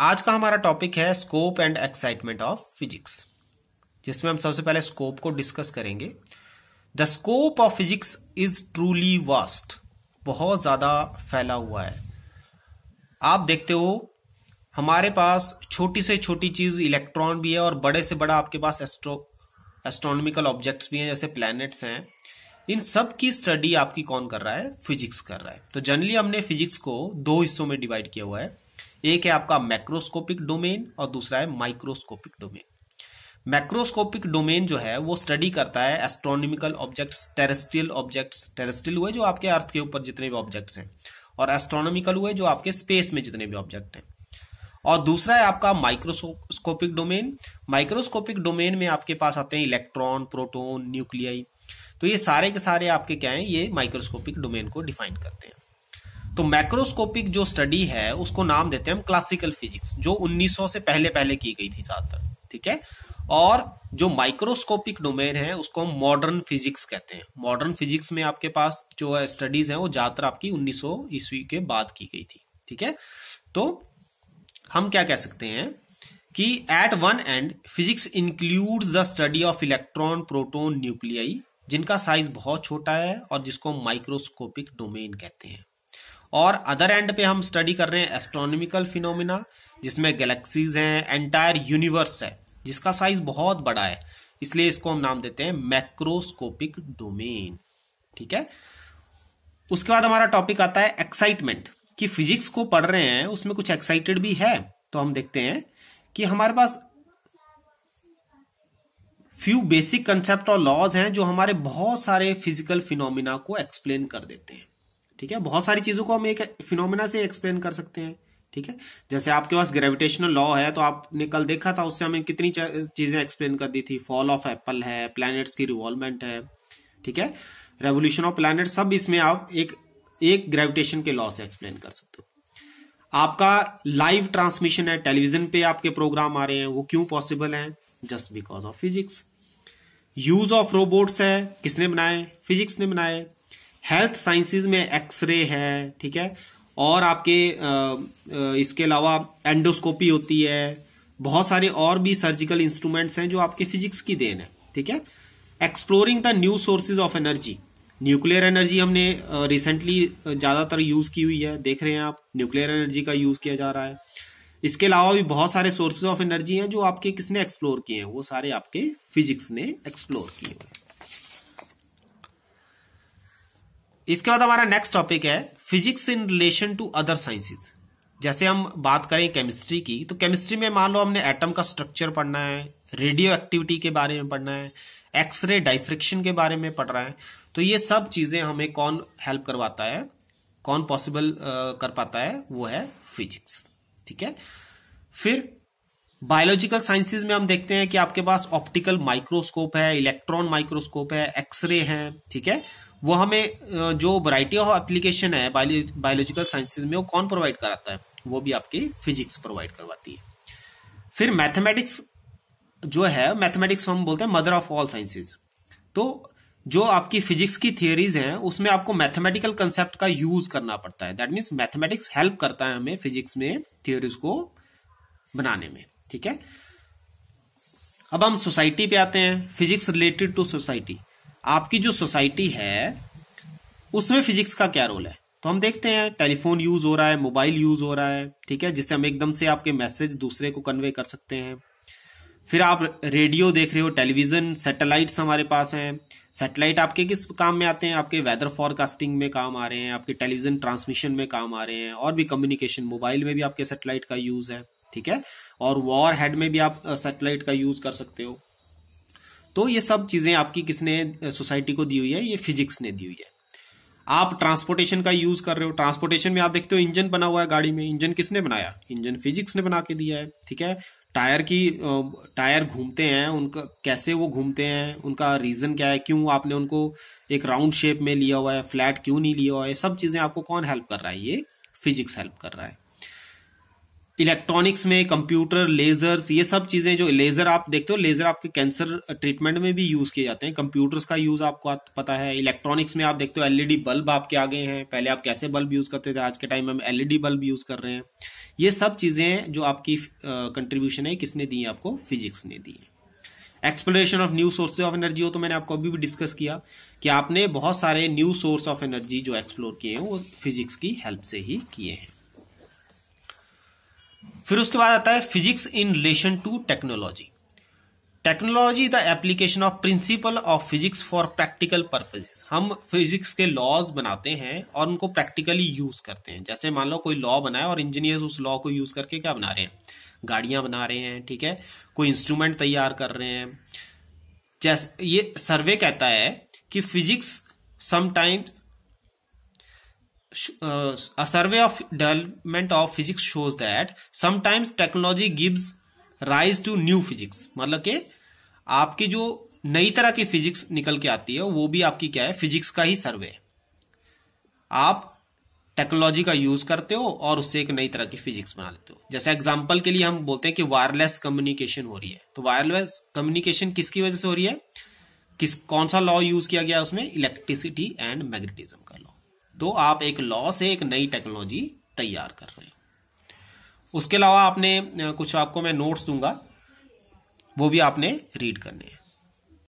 आज का हमारा टॉपिक है scope and excitement of physics जिसमें हम सबसे पहले स्कोप को डिस्कस करेंगे the scope of physics is truly vast बहुत ज्यादा फैला हुआ है आप देखते हो हमारे पास छोटी से छोटी चीज इलेक्ट्रॉन भी है और बड़े से बड़ा आपके पास एस्ट्रो एस्ट्रोनॉमिकल ऑब्जेक्ट्स भी हैं जैसे प्लैनेट्स हैं इन सब की स्टडी आपकी कौन कर रहा है फिजिक्स कर रहा है तो जनरली हमने फिजिक्स को दो हिस्सों में डिवाइड किया हुआ है एक है आपका मैक्रोस्कोपिक डोमेन और दूसरा है माइक्रोस्कोपिक डोमेन मैक्रोस्कोपिक डोमेन जो है वो स्टडी करता है astronomical objects terrestrial objects terrestrial हुए जो आपके अर्थ के ऊपर जितने भी ऑब्जेक्ट्स हैं और एस्ट्रोनॉमिकल हुए जो आपके स्पेस में जितने भी ऑब्जेक्ट हैं और दूसरा है आपका माइक्रोस्कोपिक डोमेन माइक्रोस्कोपिक डोमेन में आपके पास आते हैं इलेक्ट्रॉन प्रोटोन न्यूक्लियाई तो ये सारे के सारे आपके क्या है ये माइक्रोस्कोपिक डोमेन को डिफाइन करते हैं तो मैक्रोस्कोपिक जो स्टडी है उसको नाम देते हैं हम क्लासिकल फिजिक्स जो 1900 से पहले पहले की गई थी ज्यादातर ठीक है और जो माइक्रोस्कोपिक डोमेन है उसको हम मॉडर्न फिजिक्स कहते हैं मॉडर्न फिजिक्स में आपके पास जो स्टडीज है वो ज्यादातर आपकी 1900 ईस्वी के बाद की गई थी ठीक है तो हम क्या कह सकते हैं कि at one end physics include the study of electron proton nuclei जिनका साइज बहुत छोटा है और जिसको माइक्रोस्कोपिक डोमेन कहते हैं और अदर एंड पे हम स्टडी कर रहे हैं एस्ट्रोनॉमिकल फिनोमिना जिसमें गैलेक्सीज हैं एंटायर यूनिवर्स है जिसका साइज बहुत बड़ा है इसलिए इसको हम नाम देते हैं मैक्रोस्कोपिक डोमेन ठीक है उसके बाद हमारा टॉपिक आता है एक्साइटमेंट कि फिजिक्स को पढ़ रहे हैं उसमें कुछ एक्साइटेड भी है तो हम देखते हैं कि हमारे पास फ्यू बेसिक कंसेप्ट और लॉज हैं जो हमारे बहुत सारे फिजिकल फिनोमिना को एक्सप्लेन कर देते हैं ठीक है बहुत सारी चीजों को हम एक फिनोमिना से एक्सप्लेन कर सकते हैं ठीक है जैसे आपके पास ग्रेविटेशनल लॉ है तो आपने कल देखा था उससे हमें कितनी चीजें एक्सप्लेन कर दी थी फॉल ऑफ एप्पल है प्लैनेट्स की रिवॉल्वमेंट है ठीक है रेवोल्यूशन ऑफ प्लैनेट सब इसमें आप एक एक ग्रेविटेशन के लॉ से एक्सप्लेन कर सकते हो आपका लाइव ट्रांसमिशन है टेलीविजन पे आपके प्रोग्राम आ रहे हैं वो क्यों पॉसिबल है just because of physics use of robots है किसने बनाए फिजिक्स ने बनाए हेल्थ साइंसेज में एक्सरे है ठीक है और आपके इसके अलावा एंडोस्कोपी होती है बहुत सारे और भी सर्जिकल इंस्ट्रूमेंट्स हैं जो आपके फिजिक्स की देन है ठीक है exploring the new sources of energy nuclear energy हमने रिसेंटली ज्यादातर यूज की हुई है देख रहे हैं आप न्यूक्लियर एनर्जी का यूज किया जा रहा है इसके अलावा भी बहुत सारे सोर्सेज ऑफ एनर्जी हैं जो आपके किसने एक्सप्लोर किए हैं वो सारे आपके फिजिक्स ने एक्सप्लोर किए हुए इसके बाद हमारा नेक्स्ट टॉपिक है physics in relation to other sciences जैसे हम बात करें केमिस्ट्री की तो केमिस्ट्री में मान लो हमने एटम का स्ट्रक्चर पढ़ना है रेडियो एक्टिविटी के बारे में पढ़ना है एक्सरे डाइफ्रिक्शन के बारे में पढ़ रहा है तो ये सब चीजें हमें कौन हेल्प करवाता है कौन पॉसिबल कर पाता है वो है फिजिक्स ठीक है फिर बायोलॉजिकल साइंसेज में हम देखते हैं कि आपके पास ऑप्टिकल माइक्रोस्कोप है इलेक्ट्रॉन माइक्रोस्कोप है एक्सरे है ठीक है वो हमें जो वराइटी ऑफ एप्लीकेशन है बायोलॉजिकल साइंसेज में वो कौन प्रोवाइड कराता है वो भी आपकी फिजिक्स प्रोवाइड करवाती है फिर मैथमेटिक्स जो है मैथमेटिक्स हम बोलते हैं मदर ऑफ ऑल साइंसेज तो जो आपकी फिजिक्स की थियोरीज हैं उसमें आपको मैथमेटिकल कंसेप्ट का यूज करना पड़ता है दैट मीन्स मैथमेटिक्स हेल्प करता है हमें फिजिक्स में थियोरीज को बनाने में ठीक है अब हम सोसाइटी पे आते हैं फिजिक्स रिलेटेड टू सोसाइटी आपकी जो सोसाइटी है उसमें फिजिक्स का क्या रोल है तो हम देखते हैं टेलीफोन यूज हो रहा है मोबाइल यूज हो रहा है ठीक है जिससे हम एकदम से आपके मैसेज दूसरे को कन्वे कर सकते हैं फिर आप रेडियो देख रहे हो टेलीविजन सैटेलाइट्स हमारे पास हैं सैटेलाइट आपके किस काम में आते हैं आपके वेदर फॉरकास्टिंग में काम आ रहे हैं आपके टेलीविजन ट्रांसमिशन में काम आ रहे हैं और भी कम्युनिकेशन मोबाइल में भी आपके सैटेलाइट का यूज है ठीक है और वॉर हेड में भी आप सैटेलाइट का यूज कर सकते हो तो ये सब चीजें आपकी किसने सोसाइटी को दी हुई है ये फिजिक्स ने दी हुई है आप ट्रांसपोर्टेशन का यूज कर रहे हो ट्रांसपोर्टेशन में आप देखते हो इंजन बना हुआ है गाड़ी में इंजन किसने बनाया इंजन फिजिक्स ने बना के दिया है ठीक है टायर की टायर घूमते हैं उनका कैसे वो घूमते हैं उनका रीजन क्या है क्यों आपने उनको एक राउंड शेप में लिया हुआ है फ्लैट क्यों नहीं लिया हुआ है सब चीजें आपको कौन हेल्प कर रहा है ये फिजिक्स हेल्प कर रहा है इलेक्ट्रॉनिक्स में कंप्यूटर लेजर्स ये सब चीजें जो लेजर आप देखते हो लेजर आपके कैंसर ट्रीटमेंट में भी यूज किए जाते हैं कंप्यूटर्स का यूज आपको पता है इलेक्ट्रॉनिक्स में आप देखते हो एलईडी बल्ब आपके आगे हैं पहले आप कैसे बल्ब यूज करते थे आज के टाइम हम एलईडी बल्ब यूज कर रहे हैं ये सब चीजें जो आपकी कंट्रीब्यूशन है किसने दी है आपको फिजिक्स ने दी है exploration of new sources of energy हो तो मैंने आपको अभी भी डिस्कस किया कि आपने बहुत सारे न्यू सोर्स ऑफ एनर्जी जो एक्सप्लोर किए हैं वो फिजिक्स की हेल्प से ही किए हैं फिर उसके बाद आता है physics in relation to technology technology the application of principle of physics for practical purposes हम फिजिक्स के लॉज बनाते हैं और उनको प्रैक्टिकली यूज करते हैं जैसे मान लो कोई लॉ बनाए और इंजीनियर्स उस लॉ को यूज करके क्या बना रहे हैं गाड़ियां बना रहे हैं ठीक है कोई इंस्ट्रूमेंट तैयार कर रहे हैं जैसे ये सर्वे कहता है कि physics sometimes Uh, a survey of development of physics shows that sometimes technology gives rise to new physics मतलब के आपकी जो नई तरह की फिजिक्स निकल के आती है वो भी आपकी क्या है फिजिक्स का ही सर्वे आप टेक्नोलॉजी का यूज करते हो और उससे एक नई तरह की फिजिक्स बना लेते हो जैसे एग्जाम्पल के लिए हम बोलते हैं कि वायरलेस कम्युनिकेशन हो रही है तो वायरलेस कम्युनिकेशन किसकी वजह से हो रही है किस कौन सा लॉ यूज किया गया उसमें इलेक्ट्रिसिटी एंड मैग्नेटिज्म का लॉ तो आप एक लॉ से एक नई टेक्नोलॉजी तैयार कर रहे हो उसके अलावा आपने कुछ आपको मैं नोट्स दूंगा वो भी आपने रीड करने हैं